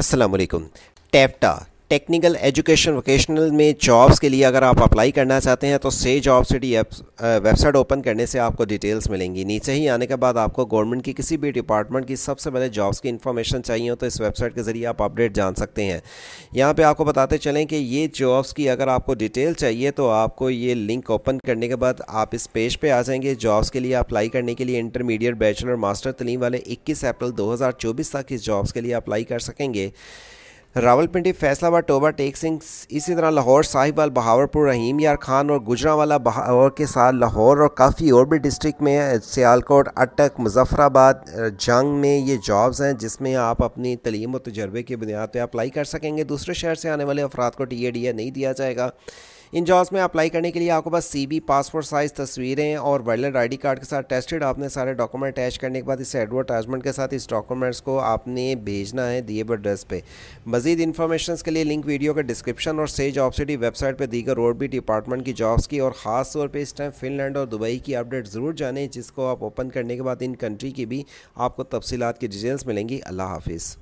असलकम टैप्टा technical education vocational में जॉब्स के लिए अगर आप अप्लाई करना चाहते हैं तो से जॉब सिटी वेबसाइट ओपन करने से आपको डिटेल्स मिलेंगी नीचे ही आने के बाद आपको गवर्नमेंट की किसी भी डिपार्टमेंट की सबसे पहले जॉब्स की इन्फॉर्मेशन चाहिए हो तो इस वेबसाइट के ज़रिए आप अपडेट जान सकते हैं यहाँ पर आपको बताते चलें कि ये जॉब्स की अगर आपको डिटेल चाहिए तो आपको ये लिंक ओपन करने के बाद आप इस पेज पर आ जाएंगे जॉब्स के लिए अप्लाई करने के लिए इंटरमीडिएट बैचलर मास्टर तलीम वाले इक्कीस अप्रैल दो तक इस जॉब्स के लिए अप्लाई कर सकेंगे रावलपिंडी फैसलाबाद टोबा टेक सिंह इसी तरह लाहौर साहिबाल बहावरपुर रहीम यार खान और गुजरावाला बहावर के साथ लाहौर और काफ़ी और भी डिस्ट्रिक्ट में सियालकोट अटक मुजफ्फराबाद जंग में ये जॉब्स हैं जिसमें आप अपनी तलीम और तजर्बे की बुनियाद पर अप्लाई कर सकेंगे दूसरे शहर से आने वाले अफराद को टी ए डी ए नहीं दिया जाएगा इन जॉब्स में अप्लाई करने के लिए आपको पास सी बी पासपोर्ट साइज़ तस्वीरें और वर्ल्ड आई कार्ड के साथ टेस्टेड आपने सारे डॉक्यूमेंट अटैच करने के बाद इस एडवर्टाइजमेंट के साथ इस डॉक्यूमेंट्स को आपने भेजना है दिए बर एड्रेस पे मजीद इन्फॉर्मेशन के लिए लिंक वीडियो के डिस्क्रिप्शन और सेज ऑफ सिटी वेबसाइट पर दीगर रोड भी डिपार्टमेंट की जॉब्स की और ख़ास तौर पर इस टाइम फिनलैंड और दुबई की अपडेट ज़रूर जाने जिसको आप ओपन करने के बाद इन कंट्री की भी आपको तफसीत की डिटेल्स मिलेंगी अल्लाह हाफिज़